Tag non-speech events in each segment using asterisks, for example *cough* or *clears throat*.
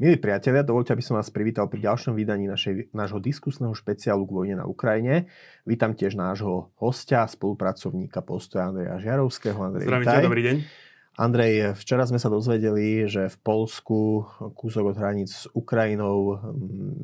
Milí priatelia, dovolte, aby som vás privítal pri ďalšom vydaní našej, nášho diskusného špeciálu k vojne na Ukrajine. Vítam tiež nášho hostia, spolupracovníka postoja Andreja Žiarovského. Andrej, Zdravím ťa, dobrý deň. Andrej, včera sme sa dozvedeli, že v Polsku kúsok od hraníc s Ukrajinou hm,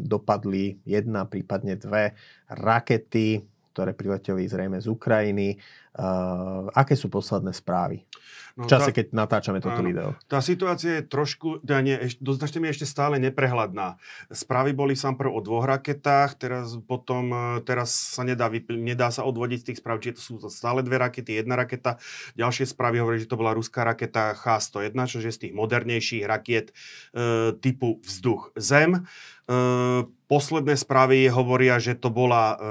dopadli jedna, prípadne dve rakety, ktoré prileteli zrejme z Ukrajiny. Uh, aké sú posledné správy? No, v čase, tá, keď natáčame toto áno, video. Tá situácia je trošku, ja teda nie, eš, do ešte stále neprehľadná. Správy boli sám prv o dvoch raketách, teraz potom, eh, teraz sa nedá, vypl- nedá sa odvodiť z tých správ, či to sú to stále dve rakety, jedna raketa. Ďalšie správy hovorí, že to bola ruská raketa H-101, čo je z tých modernejších rakiet e, typu vzduch-zem. E, posledné správy hovoria, že to bola, e,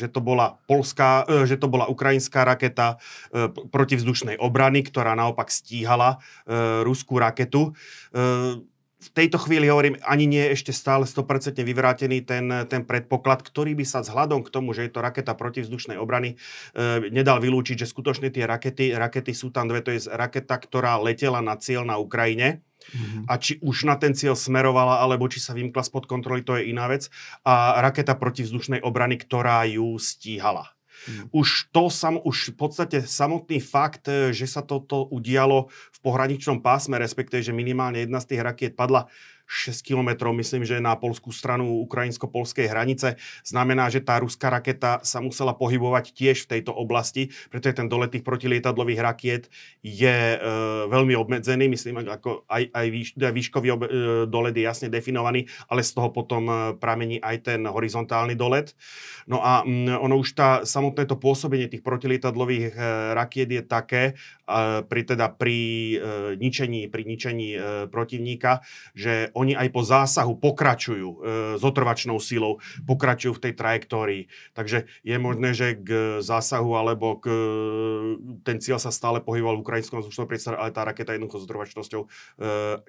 že to bola, polská, e, že to bola ukrajinská raketa e, protivzdušnej obrany, ktorá naopak stíhala e, ruskú raketu. E, v tejto chvíli hovorím, ani nie je ešte stále 100% vyvrátený ten, ten predpoklad, ktorý by sa vzhľadom k tomu, že je to raketa protivzdušnej obrany, e, nedal vylúčiť, že skutočne tie rakety, rakety sú tam dve, to je raketa, ktorá letela na cieľ na Ukrajine, Mm-hmm. A či už na ten cieľ smerovala, alebo či sa vymkla spod kontroly, to je iná vec. A raketa protivzdušnej obrany, ktorá ju stíhala. Mm. Už to sam, už v podstate samotný fakt, e, že sa toto udialo v pohraničnom pásme, respektíve, že minimálne jedna z tých rakiet padla 6 kilometrov, myslím, že na polskú stranu ukrajinsko-polskej hranice. Znamená, že tá ruská raketa sa musela pohybovať tiež v tejto oblasti, preto je ten dolet tých protilietadlových rakiet je e, veľmi obmedzený. Myslím, ako aj, aj, výš, aj výškový ob, e, dolet je jasne definovaný, ale z toho potom e, pramení aj ten horizontálny dolet. No a m, ono už tá, samotné to pôsobenie tých protilietadlových e, rakiet je také, e, pri, teda pri e, ničení, pri ničení e, protivníka, že oni aj po zásahu pokračujú e, s otrvačnou silou, pokračujú v tej trajektórii. Takže je možné, že k zásahu alebo k, e, ten cieľ sa stále pohyboval v ukrajinskom vzdušnom priestore, ale tá raketa jednoducho s otrvačnosťou, e,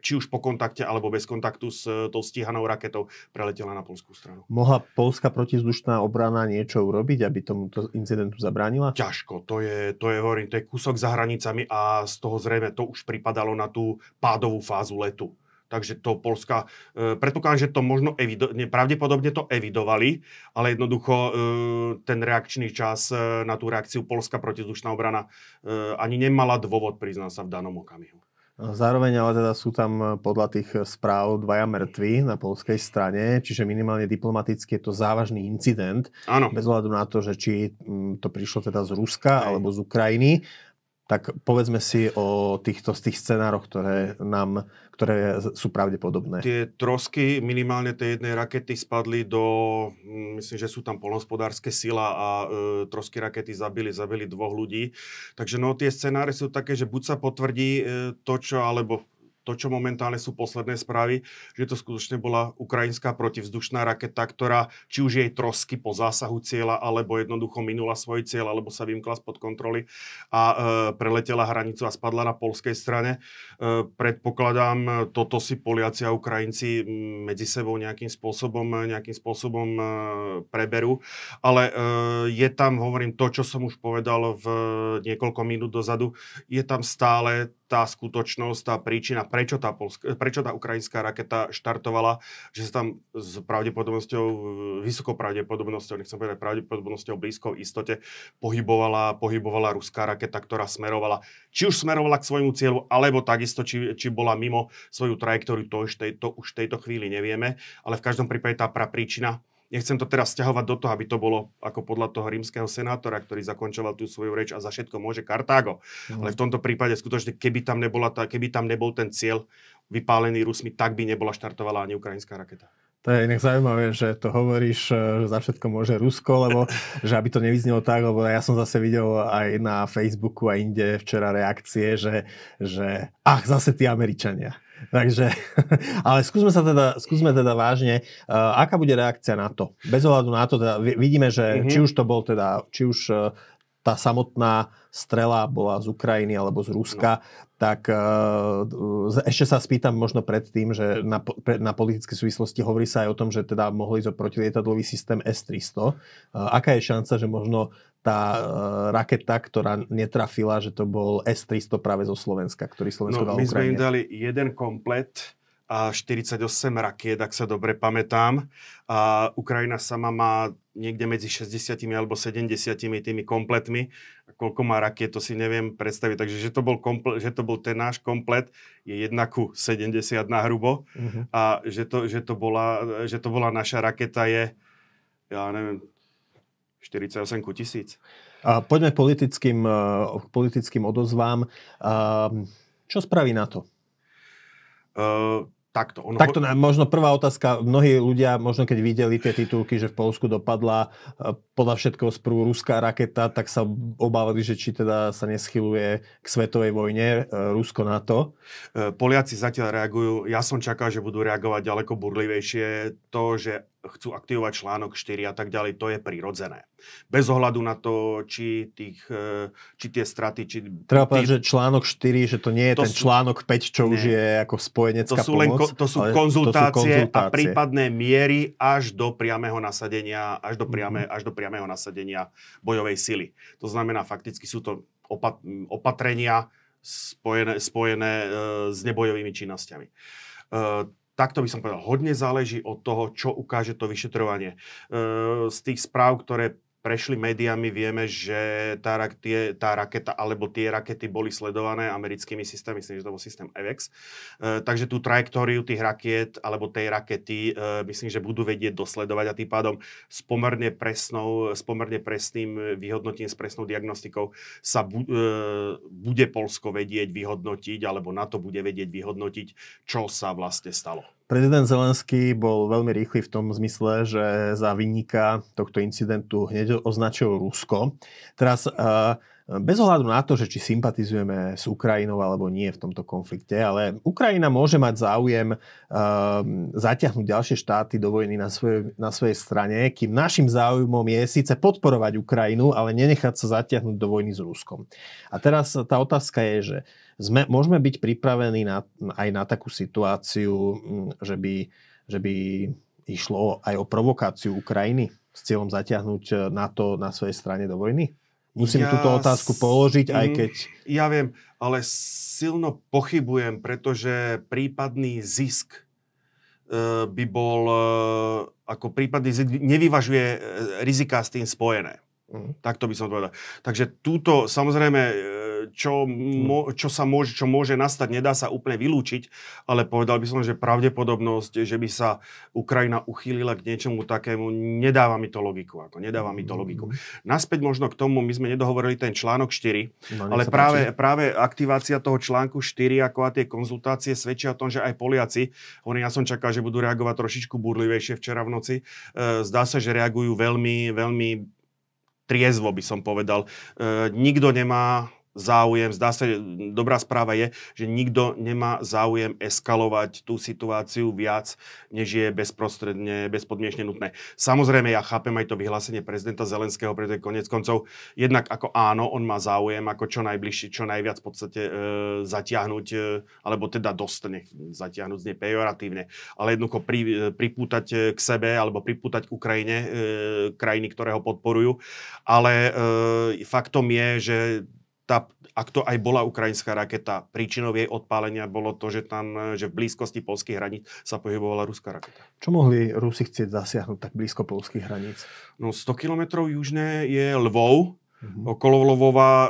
či už po kontakte alebo bez kontaktu s e, tou stíhanou raketou, preletela na polskú stranu. Mohla polská protizdušná obrana niečo urobiť, aby tomuto incidentu zabránila? Ťažko, to je, to je, hovorím, to je kúsok za hranicami a z toho zrejme to už pripadalo na tú pádovú fázu letu. Takže to Polska, e, predpokladám, že to možno evido, ne, pravdepodobne to evidovali, ale jednoducho e, ten reakčný čas e, na tú reakciu Polska protizdušná obrana e, ani nemala dôvod, priznať sa, v danom okamihu. No, zároveň ale teda sú tam e, podľa tých e, správ dvaja mŕtvi na polskej strane, čiže minimálne diplomaticky je to závažný incident. Áno. Bez hľadu na to, že či to prišlo teda z Ruska Aj. alebo z Ukrajiny tak povedzme si o týchto z tých scenároch, ktoré, nám, ktoré sú pravdepodobné. Tie trosky minimálne tej jednej rakety spadli do, mm, myslím, že sú tam polnospodárske sila a e, trosky rakety zabili, zabili dvoch ľudí. Takže no, tie scenáre sú také, že buď sa potvrdí e, to, čo, alebo to, čo momentálne sú posledné správy, že to skutočne bola ukrajinská protivzdušná raketa, ktorá či už jej trosky po zásahu cieľa, alebo jednoducho minula svoj cieľ, alebo sa vymkla spod kontroly a e, preletela hranicu a spadla na polskej strane. E, predpokladám, toto si Poliaci a Ukrajinci medzi sebou nejakým spôsobom, nejakým spôsobom e, preberú. Ale e, je tam, hovorím, to, čo som už povedal v niekoľko minút dozadu, je tam stále tá skutočnosť, tá príčina, prečo tá, Polska, prečo tá ukrajinská raketa štartovala, že sa tam s pravdepodobnosťou, e, vysokou pravdepodobnosťou, nechcem povedať pravdepodobnosťou blízko istote, pohybovala, pohybovala ruská raketa, ktorá smerovala, či už smerovala k svojmu cieľu, alebo takisto, či, či bola mimo svoju trajektóriu, to už, to už v tejto chvíli nevieme, ale v každom prípade tá príčina Nechcem to teraz stiahovať do toho, aby to bolo ako podľa toho rímskeho senátora, ktorý zakončoval tú svoju reč a za všetko môže Kartágo. Mm. Ale v tomto prípade skutočne, keby tam, nebola tá, keby tam nebol ten cieľ vypálený Rusmi, tak by nebola štartovala ani ukrajinská raketa. To je inak zaujímavé, že to hovoríš, e, že za všetko môže Rusko, lebo *laughs* že aby to nevyznelo tak, lebo ja som zase videl aj na Facebooku a inde včera reakcie, že, že ach, zase tí Američania. *laughs* Takže, ale skúsme sa teda, skúsme teda vážne, uh, aká bude reakcia na to? Bez ohľadu na to, teda vidíme, že mm-hmm. či už to bol teda, či už uh, tá samotná strela bola z Ukrajiny alebo z Ruska, no. tak uh, ešte sa spýtam možno predtým, že na, pre, na politické súvislosti hovorí sa aj o tom, že teda mohli ísť o protilietadlový systém S-300. Uh, eh, aká je šanca, že možno tá uh, raketa, ktorá netrafila, že to bol S-300 práve zo Slovenska, ktorý Slovensko no, dal my Ukrajine? My sme im dali jeden komplet a 48 rakiet, ak sa dobre pamätám. A Ukrajina sama má niekde medzi 60 alebo 70 tými kompletmi. A koľko má rakiet, to si neviem predstaviť. Takže že to bol, komple- že to bol ten náš komplet, je 1 ku 70 na hrubo. Uh-huh. A že to, že, to bola, že to bola naša raketa je, ja neviem, 48 ku tisíc. A poďme k politickým, e, k politickým odozvám. A čo spraví na to? Uh, e, Takto. Ono... Takto, no, možno prvá otázka. Mnohí ľudia, možno keď videli tie titulky, že v Polsku dopadla e, podľa všetkého sprú ruská raketa, tak sa obávali, že či teda sa neschyluje k svetovej vojne e, Rusko na to. E, Poliaci zatiaľ reagujú. Ja som čakal, že budú reagovať ďaleko burlivejšie. To, že chcú aktivovať článok 4 a tak ďalej, to je prirodzené. Bez ohľadu na to, či, tých, e, či tie straty... Či Treba povedať, že článok 4, že to nie je to ten sú, článok 5, čo nie, už je ako spojenecká to sú pomoc. Len, to, sú konzultácie to sú konzultácie a prípadné miery až do priameho nasadenia, až do, priame, mm-hmm. až do priameho nasadenia bojovej sily. To znamená, fakticky sú to opat, opatrenia spojené, spojené e, s nebojovými činnosťami. E, takto by som povedal, hodne záleží od toho, čo ukáže to vyšetrovanie. Ehm, z tých správ, ktoré prešli médiami, vieme, že tá, tie, tá raketa alebo tie rakety boli sledované americkými systémami, myslím, že to bol systém EVEX. E, takže tú trajektóriu tých rakiet alebo tej rakety e, myslím, že budú vedieť dosledovať a tým pádom s pomerne, presnou, s pomerne presným vyhodnotím, s presnou diagnostikou sa bu, e, bude Polsko vedieť vyhodnotiť alebo na to bude vedieť vyhodnotiť, čo sa vlastne stalo. Prezident Zelenský bol veľmi rýchly v tom zmysle, že za vynika tohto incidentu hneď označil Rusko. Teraz uh, bez ohľadu na to, že či sympatizujeme s Ukrajinou alebo nie v tomto konflikte, ale Ukrajina môže mať záujem um, zatiahnuť ďalšie štáty do vojny na, svoje, na svojej strane, kým našim záujmom je síce podporovať Ukrajinu, ale nenechať sa zatiahnuť do vojny s Ruskom. A teraz tá otázka je, že sme, môžeme byť pripravení na, aj na takú situáciu, hm, že by, že by išlo aj o provokáciu Ukrajiny s cieľom zatiahnuť eh, NATO na svojej strane do vojny? Musím ja túto otázku položiť, s... aj keď... Ja viem, ale silno pochybujem, pretože prípadný zisk e, by bol, e, ako prípadný zisk, nevyvažuje e, rizika s tým spojené. Mm. Takto by som povedal. Takže túto, samozrejme, čo, mo, hm. čo sa môže, čo môže nastať, nedá sa úplne vylúčiť, ale povedal by som, že pravdepodobnosť, že by sa Ukrajina uchýlila k niečomu takému, nedáva mi to logiku. Ako nedáva mi to logiku. Mhm. Naspäť možno k tomu, my sme nedohovorili ten článok 4, no, ale práve, práve aktivácia toho článku 4, ako a tie konzultácie svedčia o tom, že aj Poliaci, oni ja som čakal, že budú reagovať trošičku burlivejšie včera v noci, e, zdá sa, že reagujú veľmi, veľmi triezvo by som povedal. E, nikto nemá záujem, zdá sa, dobrá správa je, že nikto nemá záujem eskalovať tú situáciu viac, než je bezprostredne, bezpodmienečne nutné. Samozrejme, ja chápem aj to vyhlásenie prezidenta Zelenského, pretože konec koncov, jednak ako áno, on má záujem ako čo najbližšie, čo najviac v podstate e, zatiahnuť, e, alebo teda dosť, nech zatiahnuť znie pejoratívne, ale jednoducho pri, e, pripútať e, k sebe, alebo pripútať k Ukrajine e, krajiny, ktoré ho podporujú. Ale e, faktom je, že tá, ak to aj bola ukrajinská raketa, príčinou jej odpálenia bolo to, že tam, že v blízkosti polských hraníc sa pohybovala ruská raketa. Čo mohli Rusi chcieť zasiahnuť tak blízko polských hraníc? No 100 kilometrov južne je Lvov, Mm-hmm. Okolo Lvova e,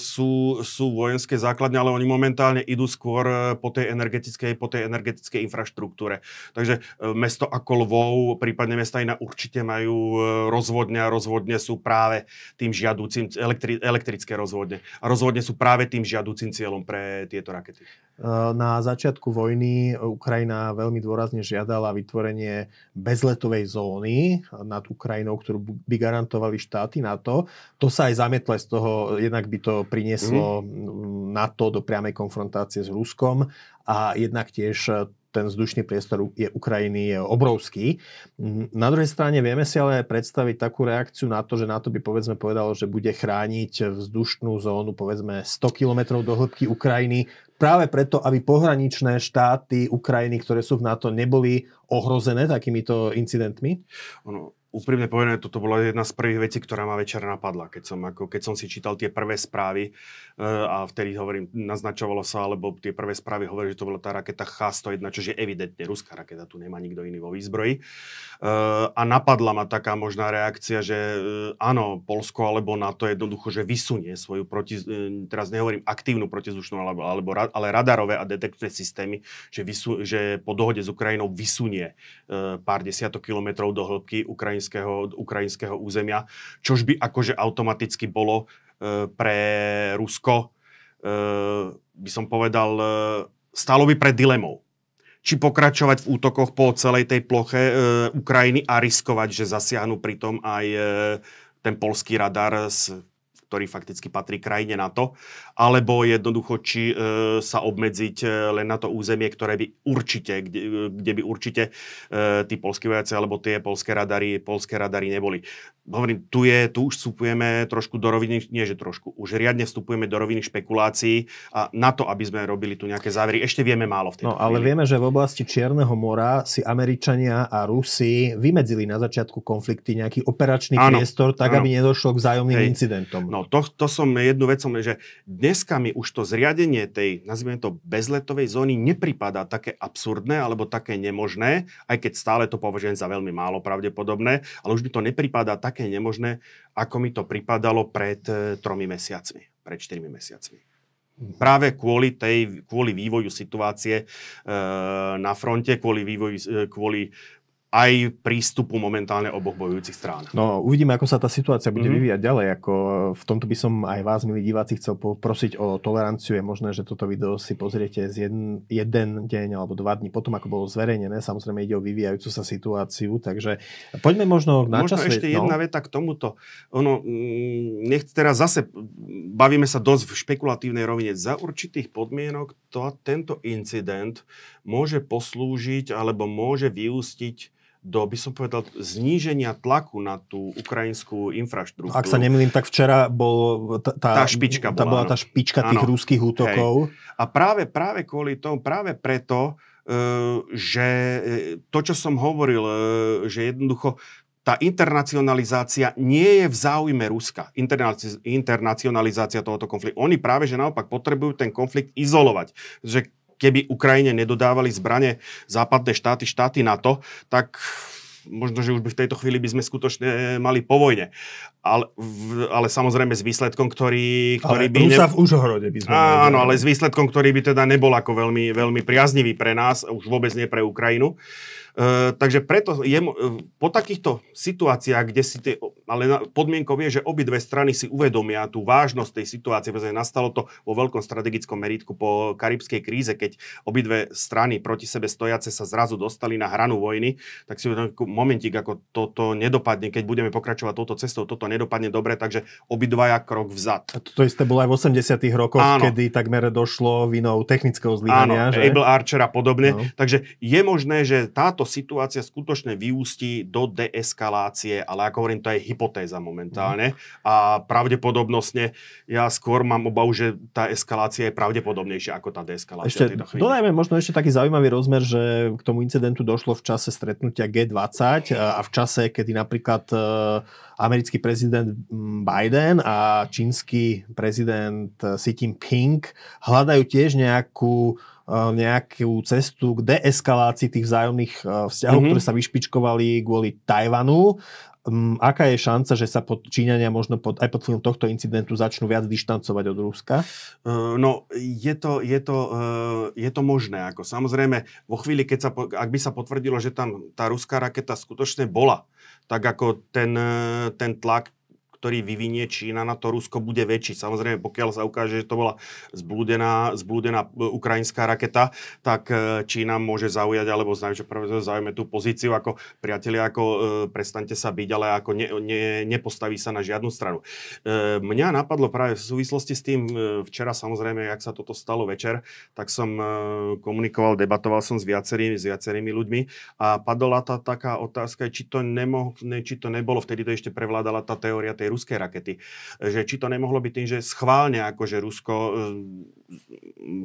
sú, sú vojenské základne, ale oni momentálne idú skôr e, po tej energetickej, po tej energetickej infraštruktúre. Takže e, mesto ako Lvov, prípadne mesta iná určite majú e, a rozvodne sú práve tým žiadúcim, elektri, elektrické rozvodne. A rozvodne sú práve tým žiadúcim cieľom pre tieto rakety. Eh, na začiatku vojny Ukrajina veľmi dôrazne žiadala vytvorenie bezletovej zóny nad Ukrajinou, ktorú by garantovali štáty NATO. To sa aj zametlo z toho, jednak by to prinieslo mm. NATO do priamej konfrontácie s Ruskom a jednak tiež ten vzdušný priestor je Ukrajiny je obrovský. Mm, na druhej strane vieme si ale predstaviť takú reakciu na to, že NATO by povedzme povedalo, že bude chrániť vzdušnú zónu povedzme 100 kilometrov do hĺbky Ukrajiny práve preto, aby pohraničné štáty Ukrajiny, ktoré sú v NATO, neboli ohrozené takýmito incidentmi? Ono, Úprimne povedané, toto bola jedna z prvých vecí, ktorá ma večer napadla, keď som, ako, keď som si čítal tie prvé správy uh, a vtedy hovorím, naznačovalo sa, alebo tie prvé správy hovorili, že to bola tá raketa H-101, čo je evidentne ruská raketa, tu nemá nikto iný vo výzbroji. Uh, a napadla ma taká možná reakcia, že uh, áno, Polsko alebo NATO jednoducho, že vysunie svoju proti, uh, teraz nehovorím aktívnu protizdušnú, alebo, alebo, ale radarové a detekčné systémy, že, vysu, že po dohode s Ukrajinou vysunie uh, pár desiatok kilometrov do hĺbky Ukrajiny ukrajinského, ukrajinského územia, čož by akože automaticky bolo e, pre Rusko, e, by som povedal, e, stálo by pred dilemou či pokračovať v útokoch po celej tej ploche e, Ukrajiny a riskovať, že zasiahnu pritom aj e, ten polský radar s ktorý fakticky patrí krajine na to, alebo jednoducho, či e, sa obmedziť e, len na to územie, ktoré by určite, kde, e, kde by určite e, tí polskí vojaci alebo tie polské radary, polské radary neboli hovorím, tu je, tu už vstupujeme trošku do roviny, nie že trošku, už riadne vstupujeme do roviny špekulácií a na to, aby sme robili tu nejaké závery, ešte vieme málo v tejto No chvíli. ale vieme, že v oblasti Čierneho mora si Američania a Rusi vymedzili na začiatku konflikty nejaký operačný áno, priestor, tak áno. aby nedošlo k vzájomným Hej. incidentom. No to, to som jednu vec, som, že dneska mi už to zriadenie tej, nazvime to, bezletovej zóny nepripadá také absurdné alebo také nemožné, aj keď stále to považujem za veľmi málo pravdepodobné, ale už mi to nepripadá také také nemožné, ako mi to pripadalo pred e, tromi mesiacmi, pred čtyrmi mesiacmi. Mhm. Práve kvôli, tej, kvôli vývoju situácie e, na fronte, kvôli, vývoju, e, kvôli aj prístupu momentálne oboch bojujúcich strán. No, uvidíme, ako sa tá situácia bude mm-hmm. vyvíjať ďalej. Ako v tomto by som aj vás, milí diváci, chcel poprosiť o toleranciu. Je možné, že toto video si pozriete z jeden, jeden deň alebo dva dní potom, ako bolo zverejnené. Samozrejme ide o vyvíjajúcu sa situáciu, takže poďme možno k Možno časovej, ešte no. jedna veta k tomuto. Ono, mm, nech teraz zase bavíme sa dosť v špekulatívnej rovine. Za určitých podmienok to, tento incident môže poslúžiť alebo môže vyústiť do, by som povedal, zníženia tlaku na tú ukrajinskú infraštruktúru. Ak sa nemýlim, tak včera bol t- tá, tá špička, tá bola, no. tá špička tých ano. rúských útokov. Hej. A práve, práve kvôli tomu, práve preto, e, že e, to, čo som hovoril, e, že jednoducho tá internacionalizácia nie je v záujme Ruska. Internacionalizácia tohoto konfliktu. Oni práve, že naopak potrebujú ten konflikt izolovať. Že keby Ukrajine nedodávali zbranie západné štáty, štáty NATO, tak možno, že už by v tejto chvíli by sme skutočne mali po vojne. Ale, ale samozrejme s výsledkom, ktorý... ktorý ale by Ale ne... v Užhorode by sme Áno, ale s výsledkom, ktorý by teda nebol ako veľmi, veľmi priaznivý pre nás, už vôbec nie pre Ukrajinu. Uh, E, takže preto je, e, po takýchto situáciách, kde si tie, ale podmienkou je, že obidve strany si uvedomia tú vážnosť tej situácie, pretože nastalo to vo veľkom strategickom meritku po karibskej kríze, keď obidve strany proti sebe stojace sa zrazu dostali na hranu vojny, tak si uvedomia, momentík, ako toto nedopadne, keď budeme pokračovať touto cestou, toto nedopadne dobre, takže obidvaja krok vzad. A to isté bolo aj v 80 rokoch, Áno. kedy takmer došlo vinou technického zlyhania. Áno, že? Abel Archer a podobne. No. Takže je možné, že táto situácia skutočne vyústi do deeskalácie, ale ako hovorím, to je hypotéza momentálne mm. a pravdepodobnostne ja skôr mám obavu, že tá eskalácia je pravdepodobnejšia ako tá deeskalácia. Ešte, dodajme možno ešte taký zaujímavý rozmer, že k tomu incidentu došlo v čase stretnutia G20 a v čase, kedy napríklad e, americký prezident mm, Biden a čínsky prezident e, Xi Jinping hľadajú tiež nejakú nejakú cestu k deeskalácii tých vzájomných vzťahov, mm-hmm. ktoré sa vyšpičkovali kvôli Tajvanu. Um, aká je šanca, že sa pod Číňania možno pod, aj pod vplyvom tohto incidentu začnú viac dištancovať od Ruska? Uh, no, je to, je to, uh, je to možné. Ako. Samozrejme, vo chvíli, keď sa, ak by sa potvrdilo, že tam tá ruská raketa skutočne bola, tak ako ten, e, ten tlak ktorý vyvinie Čína na to Rusko, bude väčší. Samozrejme, pokiaľ sa ukáže, že to bola zblúdená, zblúdená e, ukrajinská raketa, tak e, Čína môže zaujať, alebo znam, že práve zaujme tú pozíciu ako priatelia, ako e, prestante sa byť, ale ako ne, ne, nepostaví sa na žiadnu stranu. E, mňa napadlo práve v súvislosti s tým, e, včera samozrejme, jak sa toto stalo večer, tak som e, komunikoval, debatoval som s viacerými, s viacerými ľuďmi a padla tá taká otázka, či to, nemoh, ne, či to nebolo, vtedy to ešte prevládala tá teória tej Ruské rakety. Že či to nemohlo byť tým, že schválne akože Rusko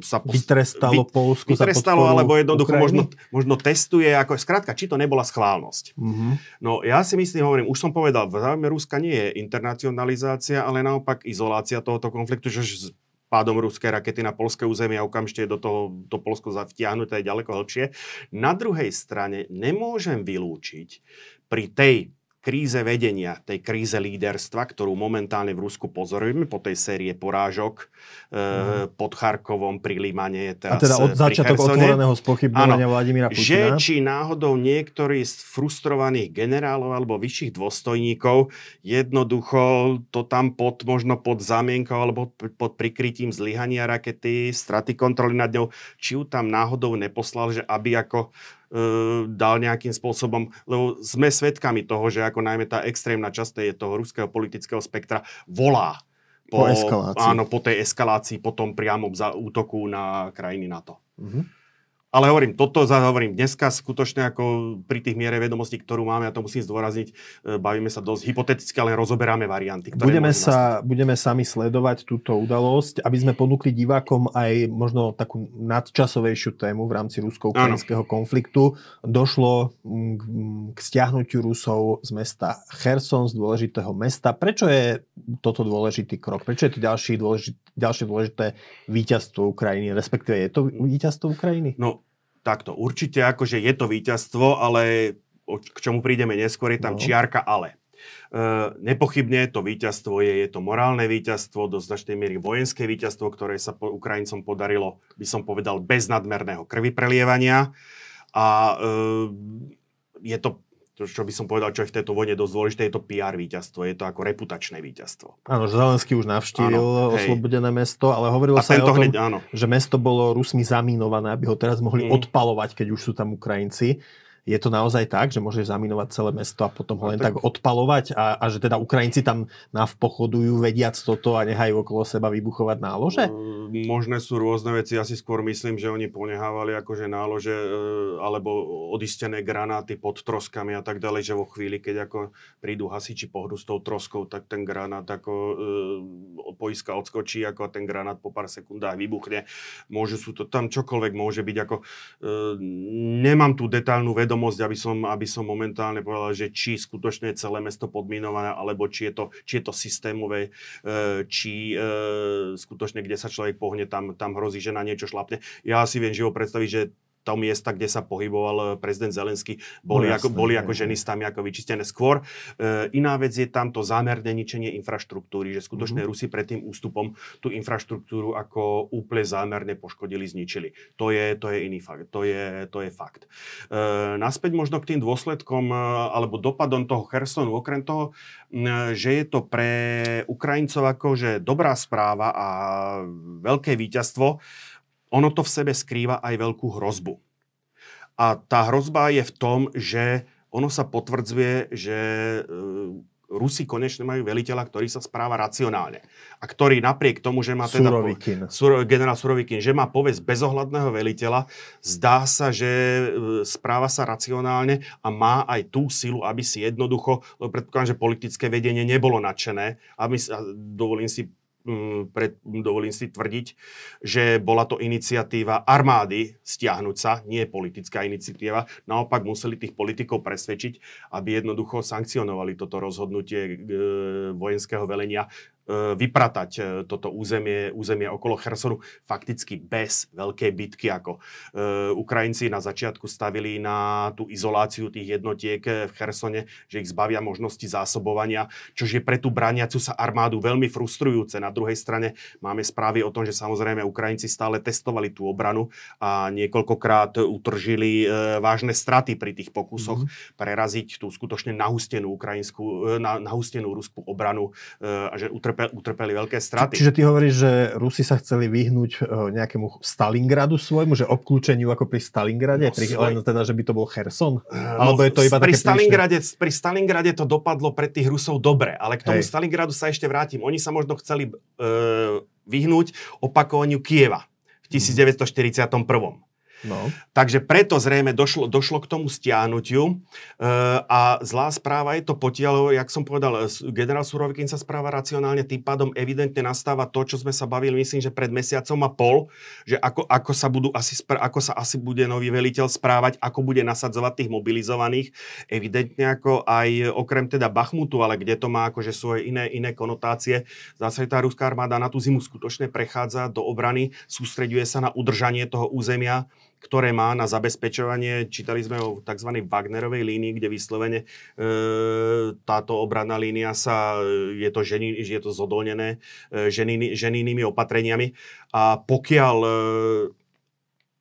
ehm, sa... Pos... Vytrestalo vy, Polsku Vytrestalo, alebo jednoducho Ukrajiny? možno, možno testuje, ako skrátka, či to nebola schválnosť. Mm-hmm. No ja si myslím, hovorím, už som povedal, v záujme Ruska nie je internacionalizácia, ale naopak izolácia tohoto konfliktu, že pádom ruskej rakety na polské územie a okamžite do toho to Polsko je ďaleko hĺbšie. Na druhej strane nemôžem vylúčiť pri tej kríze vedenia, tej kríze líderstva, ktorú momentálne v Rusku pozorujeme po tej série porážok mm. e, mhm. pod Charkovom, pri Limane. Teraz A teda od e, začiatok Hersone. otvoreného spochybňovania Vladimíra Putina. Že či náhodou niektorí z frustrovaných generálov alebo vyšších dôstojníkov jednoducho to tam pod, možno pod zamienkou alebo pod prikrytím zlyhania rakety, straty kontroly nad ňou, či ju tam náhodou neposlal, že aby ako E, dal nejakým spôsobom, lebo sme svedkami toho, že ako najmä tá extrémna časť toho ruského politického spektra volá po, po eskalácii. Áno, po tej eskalácii potom priamo za útoku na krajiny NATO. Mm-hmm. Ale hovorím, toto hovorím dneska skutočne ako pri tých miere vedomostí, ktorú máme, a ja to musím zdôrazniť, e, bavíme sa dosť hypoteticky, ale rozoberáme varianty. Ktoré budeme, sa, budeme sami sledovať túto udalosť, aby sme ponúkli divákom aj možno takú nadčasovejšiu tému v rámci rusko-ukrajinského konfliktu. Došlo mm, k stiahnutiu Rusov z mesta Kherson, z dôležitého mesta. Prečo je toto dôležitý krok? Prečo je to ďalší dôležitý, ďalšie dôležité víťazstvo Ukrajiny, respektíve je to víťazstvo Ukrajiny? No, Takto, určite akože je to víťazstvo, ale k čomu prídeme neskôr, je tam no. čiarka ale. E, nepochybne to víťazstvo je, je to morálne víťazstvo, do značnej miery vojenské víťazstvo, ktoré sa po Ukrajincom podarilo, by som povedal, bez nadmerného krvi prelievania. A e, je to to, čo by som povedal, čo je v tejto vojne dosť dôležité, je to PR víťazstvo, je to ako reputačné víťazstvo. Áno, že Zelenský už navštívil oslobodené mesto, ale hovorilo A sa aj o tom, hneď, áno. že mesto bolo Rusmi zaminované, aby ho teraz mohli mm. odpalovať, keď už sú tam Ukrajinci je to naozaj tak, že môžeš zaminovať celé mesto a potom ho len tak, tak odpalovať a, a že teda Ukrajinci tam navpochodujú vediac toto a nehajú okolo seba vybuchovať nálože? Možné sú rôzne veci, ja si skôr myslím, že oni ponehávali akože nálože e, alebo odistené granáty pod troskami a tak ďalej, že vo chvíli, keď ako prídu hasiči pohru s tou troskou, tak ten granát ako e, poiska odskočí ako a ten granát po pár sekundách vybuchne. Môžu sú to tam čokoľvek môže byť ako e, nemám tú detálnu vedomosť vedomosť, aby som, aby som momentálne povedal, že či skutočne je celé mesto podminované, alebo či je to, či je to systémové, e, či e, skutočne kde sa človek pohne, tam, tam hrozí, že na niečo šlapne. Ja si viem živo predstaviť, že to miesta, kde sa pohyboval eh, prezident Zelensky, boli, no, jasné, ako, boli ako ženy tam ako vyčistené skôr. E, iná vec je tam to zámerné ničenie infraštruktúry, že skutočne mm-hmm. Rusi pred tým ústupom tú infraštruktúru ako úplne zámerne poškodili, zničili. To je, to je iný fakt. To je, to je fakt. E, naspäť možno k tým dôsledkom alebo dopadom toho Hersonu, okrem toho, mm, že je to pre Ukrajincov akože dobrá správa a veľké víťazstvo, ono to v sebe skrýva aj veľkú hrozbu. A tá hrozba je v tom, že ono sa potvrdzuje, že e, Rusi konečne majú veliteľa, ktorý sa správa racionálne. A ktorý napriek tomu, že má teda... Surovikin. Suro, generál Surovikin, že má povesť bezohľadného veliteľa, zdá sa, že e, správa sa racionálne a má aj tú silu, aby si jednoducho, predpokladám, že politické vedenie nebolo nadšené, aby, dovolím si Mm, pred, dovolím si tvrdiť, že bola to iniciatíva armády stiahnuť sa, nie politická iniciatíva. Naopak museli tých politikov presvedčiť, aby jednoducho sankcionovali toto rozhodnutie e, vojenského velenia E, vypratať e, toto územie, územie okolo Chersonu fakticky bez veľkej bitky, ako e, Ukrajinci na začiatku stavili na tú izoláciu tých jednotiek v Chersone, že ich zbavia možnosti zásobovania, čo je pre tú braniacu sa armádu veľmi frustrujúce. Na druhej strane máme správy o tom, že samozrejme Ukrajinci stále testovali tú obranu a niekoľkokrát utržili vážne straty pri tých pokusoch mm-hmm. preraziť tú skutočne nahustenú ukrajinskú, nahustenú ruskú obranu a že utrpeli, utrpeli veľké straty. Či, čiže ty hovoríš, že Rusi sa chceli vyhnúť e, nejakému Stalingradu svojmu, že obklúčeniu ako pri Stalingrade, no, pri, svoj... len teda, že by to bol Herson? E, no, Alebo je to iba pri, také Stalingrade, pri Stalingrade to dopadlo pre tých Rusov dobre, ale k tomu Hej. Stalingradu sa ešte vrátim. Oni sa možno chceli e, vyhnúť opakovaniu Kieva v 1941. Mhm. No. Takže preto zrejme došlo, došlo k tomu stiahnutiu e, a zlá správa je to potiaľ, jak som povedal, generál Surovikin sa správa racionálne, tým pádom evidentne nastáva to, čo sme sa bavili, myslím, že pred mesiacom a pol, že ako, ako, sa, budú asi, ako sa asi bude nový veliteľ správať, ako bude nasadzovať tých mobilizovaných, evidentne ako aj okrem teda Bachmutu, ale kde to má akože svoje iné, iné konotácie, zase tá ruská armáda na tú zimu skutočne prechádza do obrany, sústreďuje sa na udržanie toho územia, ktoré má na zabezpečovanie, čítali sme o tzv. Wagnerovej línii, kde vyslovene e, táto obranná línia sa, e, je to, ženi, je to zodolnené e, ženy, ženinými opatreniami. A pokiaľ e,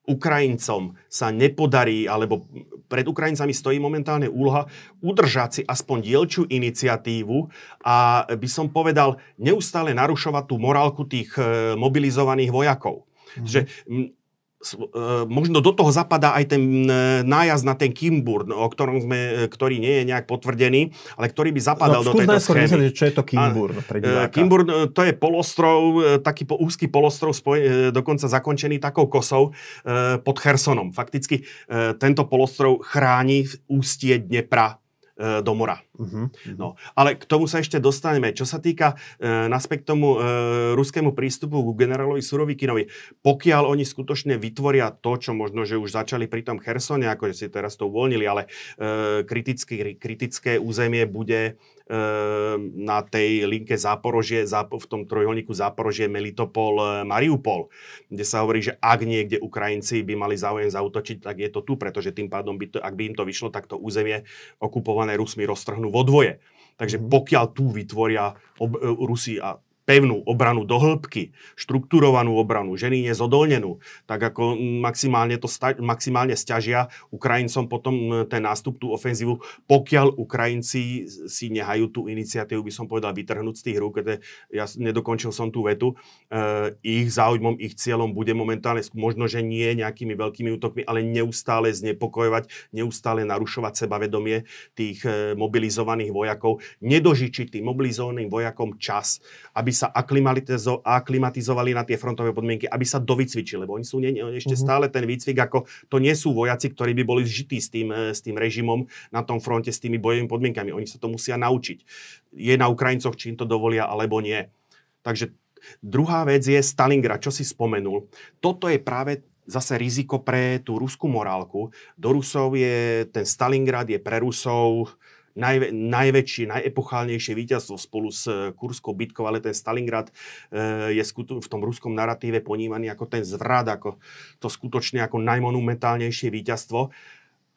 Ukrajincom sa nepodarí, alebo pred Ukrajincami stojí momentálne úloha udržať si aspoň dielčiu iniciatívu a by som povedal, neustále narušovať tú morálku tých e, mobilizovaných vojakov. Mm-hmm. Že E, možno do toho zapadá aj ten e, nájazd na ten Kimburn, o ktorom sme, e, ktorý nie je nejak potvrdený, ale ktorý by zapadal no, do tejto schémy. Mysleli, čo je to Kimburn Kimburn to je polostrov, taký po, úzky polostrov, spoj, dokonca zakončený takou kosou pod Hersonom. Fakticky tento polostrov chráni ústie Dnepra E, do mora. Uh-huh. No, ale k tomu sa ešte dostaneme. Čo sa týka e, naspäť k tomu e, ruskému prístupu k generálovi Surovikinovi, pokiaľ oni skutočne vytvoria to, čo možno, že už začali pri tom Hersone, ako si teraz to uvoľnili, ale e, kritické, kritické územie bude e, na tej linke Záporožie, v tom trojholníku Záporožie, Melitopol, e, Mariupol, kde sa hovorí, že ak niekde Ukrajinci by mali záujem zautočiť, tak je to tu, pretože tým pádom, by to, ak by im to vyšlo, tak to územie okupované Rusmi roztrhnú vo dvoje. Takže mhm. pokiaľ tu vytvoria ob, Rusi a pevnú obranu do hĺbky, štrukturovanú obranu, ženy nezodolnenú, tak ako mm, maximálne, to sta- maximálne stiažia Ukrajincom potom mm, ten nástup, tú ofenzívu, pokiaľ Ukrajinci si nehajú tú iniciatívu, by som povedal, vytrhnúť z tých rúk, kde ja nedokončil som tú vetu, e, ich záujmom, ich cieľom bude momentálne, možno, že nie nejakými veľkými útokmi, ale neustále znepokojovať, neustále narušovať sebavedomie tých eh, mobilizovaných vojakov, nedožičiť tým mobilizovaným vojakom čas, aby sa aklimatizovali na tie frontové podmienky, aby sa dovycvičili, lebo oni sú nie, ne, ešte mhm. stále ten výcvik, ako to nie sú vojaci, ktorí by boli zžití s tým, e, s tým režimom na tom fronte, s tými bojovými podmienkami. Oni sa to musia naučiť. Je na Ukrajincoch, či im to dovolia, alebo nie. Takže druhá vec je Stalingrad, čo si spomenul. Toto je práve zase riziko pre tú ruskú morálku. Do Rusov je, ten Stalingrad je pre Rusov najvä, najväčšie, najepochálnejšie víťazstvo spolu s eh, Kurskou bitkou, ale ten Stalingrad eh, je v tom ruskom narratíve ponímaný ako ten zvrat, ako to skutočne ako najmonumentálnejšie víťazstvo,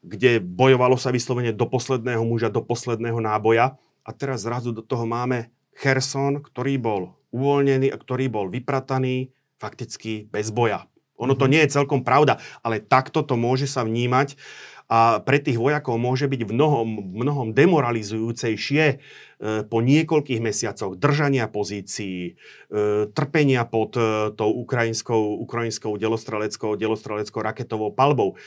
kde bojovalo sa vyslovene do posledného muža, do posledného náboja. A teraz zrazu do toho máme Kherson, ktorý bol uvoľnený a ktorý bol vyprataný fakticky bez boja. Ono to mhm. nie je celkom pravda, ale takto to môže sa vnímať. Uh, a pre tých vojakov môže byť v mnohom, mnohom demoralizujúcejšie e, po niekoľkých mesiacoch držania pozícií, e, trpenia pod e, tou ukrajinskou, ukrajinskou delostreleckou, delostreleckou raketovou palbou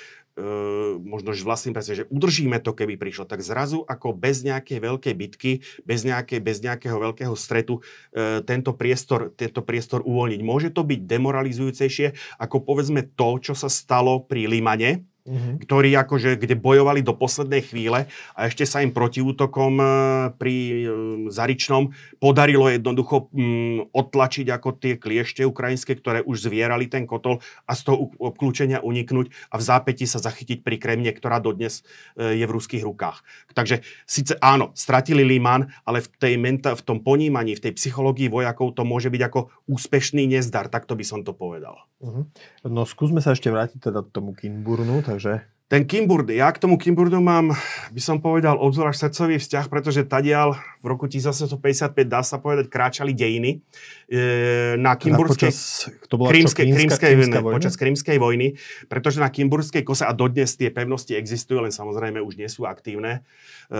možno že vlastným presne, že udržíme to, keby prišlo, tak zrazu ako bez nejakej veľkej bitky, bez, nejaké, bez nejakého veľkého stretu tento, priestor, tento priestor uvoľniť. Môže to byť demoralizujúcejšie ako povedzme to, čo sa stalo pri Limane, mm-hmm. ktorí akože, kde bojovali do poslednej chvíle a ešte sa im protiútokom e, pri e, Zaričnom podarilo jednoducho mm, odtlačiť ako tie kliešte ukrajinské, ktoré už zvierali ten kotol a z toho obklúčenia uniknúť a v zápäti sa zachytiť pri Kremne, ktorá dodnes e, je v ruských rukách. Takže síce áno, stratili Liman, ale v, tej menta, v tom ponímaní, v tej psychológii vojakov to môže byť ako úspešný nezdar, tak to by som to povedal. Uh-huh. No skúsme sa ešte vrátiť teda k tomu Kinburnu, takže Także Ten Kimbur, ja k tomu Kimburdu mám, by som povedal, až srdcový vzťah, pretože tadial v roku 1855, dá sa povedať, kráčali dejiny e, na teda Kimburskej, krímskej, vojny, počas Krímskej vojny, pretože na Kimburskej kose, a dodnes tie pevnosti existujú, len samozrejme už nie sú aktívne, e,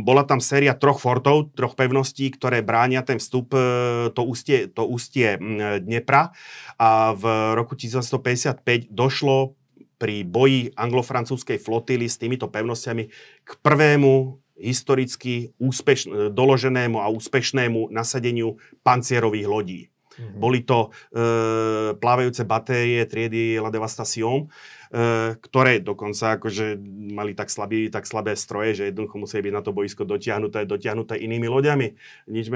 bola tam séria troch fortov, troch pevností, ktoré bránia ten vstup, e, to ústie, to ústie Dnepra a v roku 1855 došlo pri boji anglofrancúzskej flotily s týmito pevnosťami k prvému historicky úspeš- doloženému a úspešnému nasadeniu pancierových lodí. Mm-hmm. Boli to e, plávajúce batérie triedy La Devastation E, ktoré dokonca akože mali tak, slabý, tak slabé stroje, že jednoducho museli byť na to boisko dotiahnuté, dotiahnuté inými loďami. Nič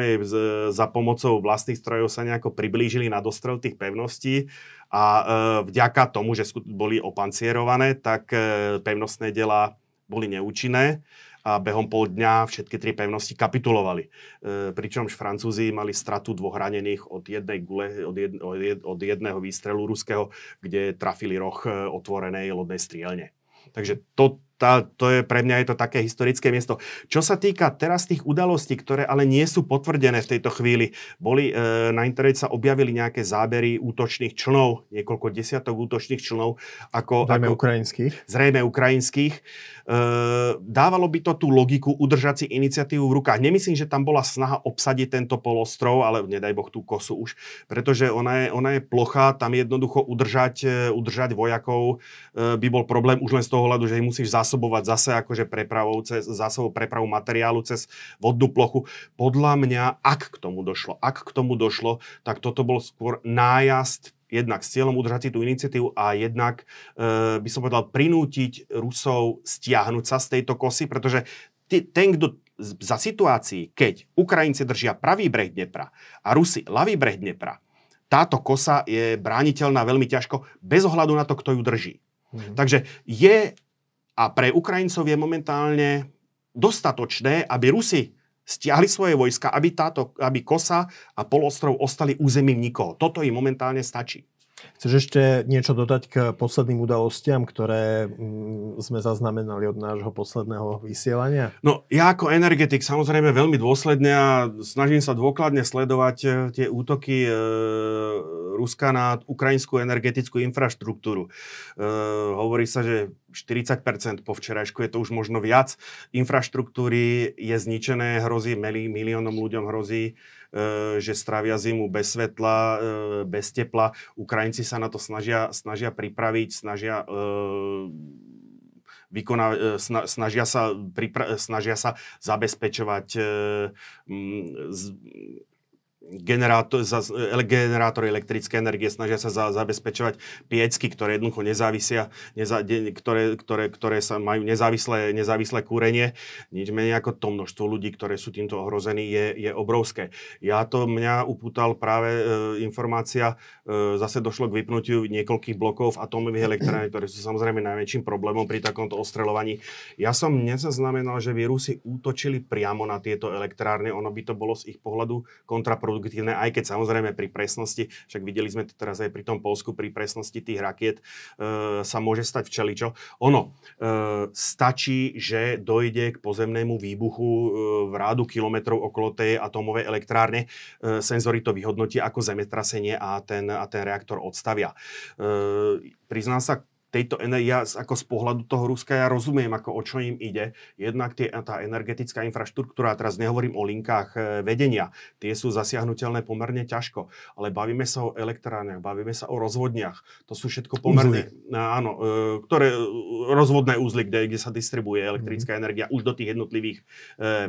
za pomocou vlastných strojov sa nejako priblížili na dostrel tých pevností a e, vďaka tomu, že boli opancierované, tak e, pevnostné dela boli neúčinné a behom pol dňa všetky tri pevnosti kapitulovali. E, pričomž Francúzi mali stratu dvoch ranených od, jednej gule, od, jed, od, jed, od jedného výstrelu ruského, kde trafili roh e, otvorenej lodnej strielne. Takže to, tá, to je, pre mňa je to také historické miesto. Čo sa týka teraz tých udalostí, ktoré ale nie sú potvrdené v tejto chvíli, boli, e, na internete sa objavili nejaké zábery útočných člnov, niekoľko desiatok útočných člnov. Ako, zrejme ako, ukrajinských. Zrejme ukrajinských. E, dávalo by to tú logiku udržať si iniciatívu v rukách. Nemyslím, že tam bola snaha obsadiť tento polostrov, ale nedaj Boh tú kosu už, pretože ona je, ona je plochá, tam jednoducho udržať, e, udržať vojakov e, by bol problém už len z toho hľadu, že ich musíš zas zásobovať zase akože prepravou cez, zásobou prepravu materiálu cez vodnú plochu. Podľa mňa, ak k tomu došlo, ak k tomu došlo, tak toto bol skôr nájazd jednak s cieľom udržať si tú iniciatívu a jednak e, by som povedal prinútiť Rusov stiahnuť sa z tejto kosy, pretože ty, ten, kto za situácií, keď Ukrajinci držia pravý breh Dnepra a Rusi ľavý breh Dnepra, táto kosa je brániteľná veľmi ťažko bez ohľadu na to, kto ju drží. Mm. Takže je a pre Ukrajincov je momentálne dostatočné, aby Rusi stiahli svoje vojska, aby, táto, aby Kosa a polostrov ostali územím nikoho. Toto im momentálne stačí. Chceš ešte niečo dodať k posledným udalostiam, ktoré mm, sme zaznamenali od nášho posledného vysielania? No, ja ako energetik samozrejme veľmi dôsledne a snažím sa dôkladne sledovať eh, tie útoky e, Ruska na ukrajinskú energetickú infraštruktúru. E, hovorí sa, že 40 po včerajšku je to už možno viac. Infraštruktúry je zničené, hrozí miliónom ľuďom hrozí, e, že stravia zimu bez svetla, e, bez tepla. Ukrajinci sa na to snažia, snažia pripraviť, snažia e, vykoná, e, snažia, sa, snažia sa zabezpečovať e, generátor, generátory elektrické energie snažia sa za, zabezpečovať piecky, ktoré jednoducho nezávisia, neza, de, ktoré, ktoré, ktoré sa majú nezávislé, nezávislé kúrenie. Nič menej ako to množstvo ľudí, ktoré sú týmto ohrození, je, je obrovské. Ja to mňa upútal práve e, informácia, e, zase došlo k vypnutiu niekoľkých blokov atómových atomových ktoré sú samozrejme najväčším problémom pri takomto ostreľovaní. Ja som nezaznamenal, že vírusy útočili priamo na tieto elektrárne, ono by to bolo z ich pohľadu kontraproduktívne produktívne, aj keď samozrejme pri presnosti, však videli sme to teraz aj pri tom Polsku, pri presnosti tých rakiet e, sa môže stať včeličo. Ono, e, stačí, že dojde k pozemnému výbuchu e, v rádu kilometrov okolo tej atómovej elektrárne. E, senzory to vyhodnotia ako zemetrasenie a ten, a ten reaktor odstavia. E, priznám sa, tejto energie, ja ako z pohľadu toho Ruska, ja rozumiem, ako o čo im ide. Jednak tie, tá energetická infraštruktúra, teraz nehovorím o linkách e, vedenia, tie sú zasiahnutelné pomerne ťažko, ale bavíme sa o elektrárniach, bavíme sa o rozvodniach, to sú všetko pomerne, Uzly. E, áno, e, ktoré, rozvodné úzly, kde, kde sa distribuje elektrická mm. energia už do tých jednotlivých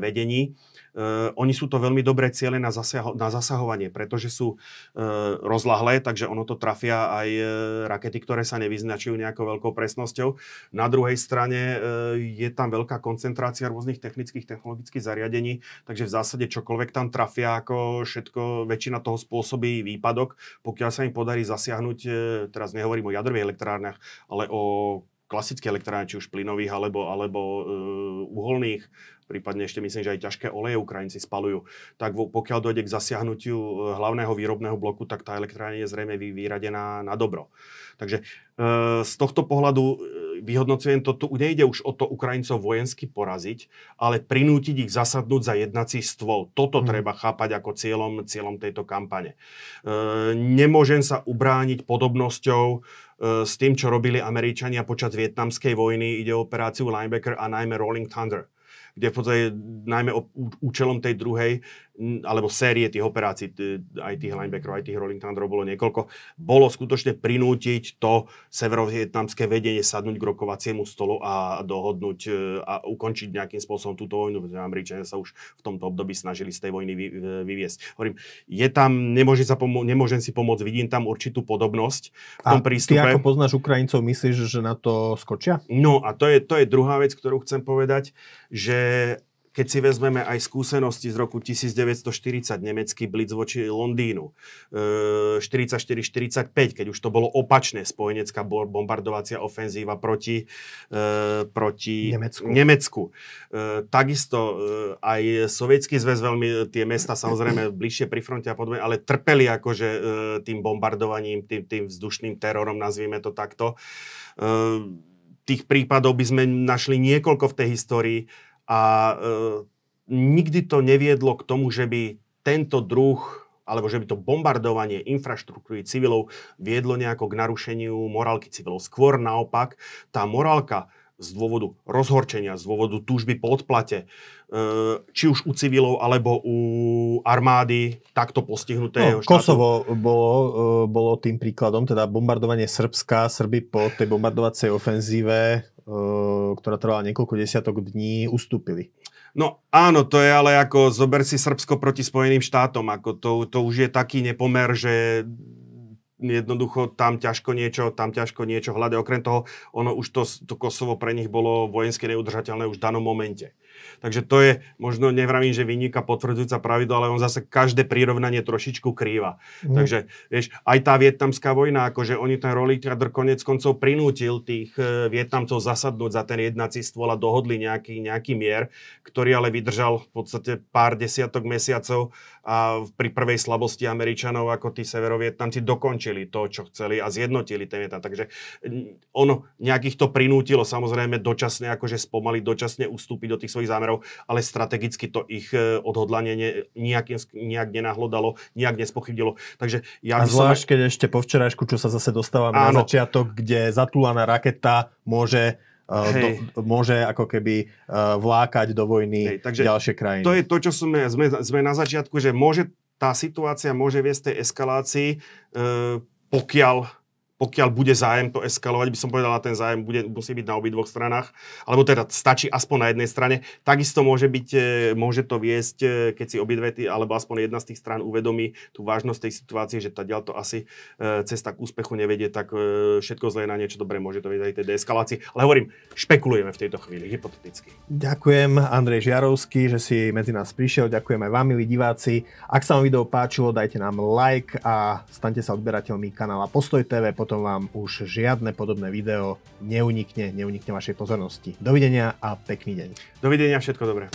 vedení. Uh, oni sú to veľmi dobré ciele na, zasaho- na zasahovanie, pretože sú uh, rozlahlé, takže ono to trafia aj uh, rakety, ktoré sa nevyznačujú nejakou veľkou presnosťou. Na druhej strane uh, je tam veľká koncentrácia rôznych technických, technologických zariadení, takže v zásade čokoľvek tam trafia, ako všetko, väčšina toho spôsobí výpadok, pokiaľ sa im podarí zasiahnuť, uh, teraz nehovorím o jadrových elektrárniach, ale o klasické elektrárne, či už plynových alebo, alebo e, uholných, prípadne ešte myslím, že aj ťažké oleje Ukrajinci spalujú, tak pokiaľ dojde k zasiahnutiu e, hlavného výrobného bloku, tak tá elektrárne je zrejme vyradená na dobro. Takže e, z tohto pohľadu e, vyhodnocujem, to tu nejde už o to Ukrajincov vojensky poraziť, ale prinútiť ich zasadnúť za jednací stôl. Toto hmm. treba chápať ako cieľom, cieľom tejto kampane. E, nemôžem sa ubrániť podobnosťou e, s tým, čo robili Američania počas vietnamskej vojny. Ide o operáciu Linebacker a najmä Rolling Thunder kde v podstate najmä o, účelom tej druhej alebo série tých operácií, aj tých linebackerov, aj tých rolling thunderov bolo niekoľko, bolo skutočne prinútiť to severovietnamské vedenie sadnúť k rokovaciemu stolu a dohodnúť e, a ukončiť nejakým spôsobom túto vojnu, pretože Američania sa už v tomto období snažili z tej vojny vy, e, vyviesť. Hovorím, je tam, nemôžem, sa pomo- nemôžem si pomôcť, vidím tam určitú podobnosť v tom a prístupe. ty ako poznáš Ukrajincov, myslíš, že na to skočia? No a to je, to je druhá vec, ktorú chcem povedať, že keď si vezmeme aj skúsenosti z roku 1940, nemecký blitz voči Londýnu, 44-45, eh, keď už to bolo opačné, spojenecká bombardovacia ofenzíva proti, eh, proti Nemecku. Nemecku. Eh, takisto aj Sovietský zväz veľmi tie mesta samozrejme *clears throat* bližšie pri fronte a podobne, ale trpeli akože tým bombardovaním, tým, tým vzdušným terorom, nazvime to takto. Tých prípadov by sme našli niekoľko v tej histórii. A e, nikdy to neviedlo k tomu, že by tento druh alebo že by to bombardovanie infraštruktúry civilov viedlo nejako k narušeniu morálky civilov. Skôr naopak, tá morálka z dôvodu rozhorčenia, z dôvodu túžby po odplate, e, či už u civilov alebo u armády takto postihnuté. no, štátu. Kosovo bolo, e, bolo tým príkladom, teda bombardovanie Srbska, Srby po tej bombardovacej ofenzíve, e, ktorá trvala niekoľko desiatok dní, ustúpili. No áno, to je ale ako zober si Srbsko proti Spojeným štátom, ako to, to už je taký nepomer, že jednoducho tam ťažko niečo, tam ťažko niečo hľadať. Okrem toho, ono už to, to Kosovo pre nich bolo vojenské neudržateľné už v danom momente. Takže to je, možno nevravím, že vynika potvrdzujúca pravidlo, ale on zase každé prirovnanie trošičku krýva. Mm. Takže vieš, aj tá vietnamská vojna, akože oni ten rolíkadr konec koncov prinútil tých e, Vietnamcov zasadnúť za ten jednací stôl a dohodli nejaký, nejaký mier, ktorý ale vydržal v podstate pár desiatok mesiacov a pri prvej slabosti Američanov ako tí severovietnamci dokončili to, čo chceli a zjednotili ten Vietnam. Takže ono nejakých to prinútilo samozrejme dočasne, akože spomali, dočasne ustúpiť do tých svojich obchodných zámerov, ale strategicky to ich e, odhodlanie ne, nejak, nejak nenahlodalo, nejak nespochybnilo. Takže ja a zvlášť, som... keď ešte po včerajšku, čo sa zase dostávame na začiatok, kde zatúlaná raketa môže e, Hej. do, môže ako keby uh, vlákať do vojny Hej, takže ďalšie krajiny. To je to, čo sme, sme, sme na začiatku, že môže tá situácia môže viesť tej eskalácii, uh, pokiaľ pokiaľ bude zájem to eskalovať, by som povedal, ten zájem bude, musí byť na dvoch stranách, alebo teda stačí aspoň na jednej strane. Takisto môže, byť, e, môže to viesť, e, keď si obidve, alebo aspoň jedna z tých strán uvedomí tú vážnosť tej situácie, že tá ďal to asi e, cesta k úspechu nevedie, tak všetko zlé na niečo dobré môže to viesť aj tej deeskalácii. Ale hovorím, špekulujeme v tejto chvíli, hypoteticky. Ďakujem Andrej Žiarovský, že si medzi nás prišiel. Ďakujem aj vám, milí diváci. Ak sa vám video páčilo, dajte nám like a stante sa odberateľmi kanála Postoj TV. Pod potom vám už žiadne podobné video neunikne, neunikne vašej pozornosti. Dovidenia a pekný deň. Dovidenia, všetko dobré.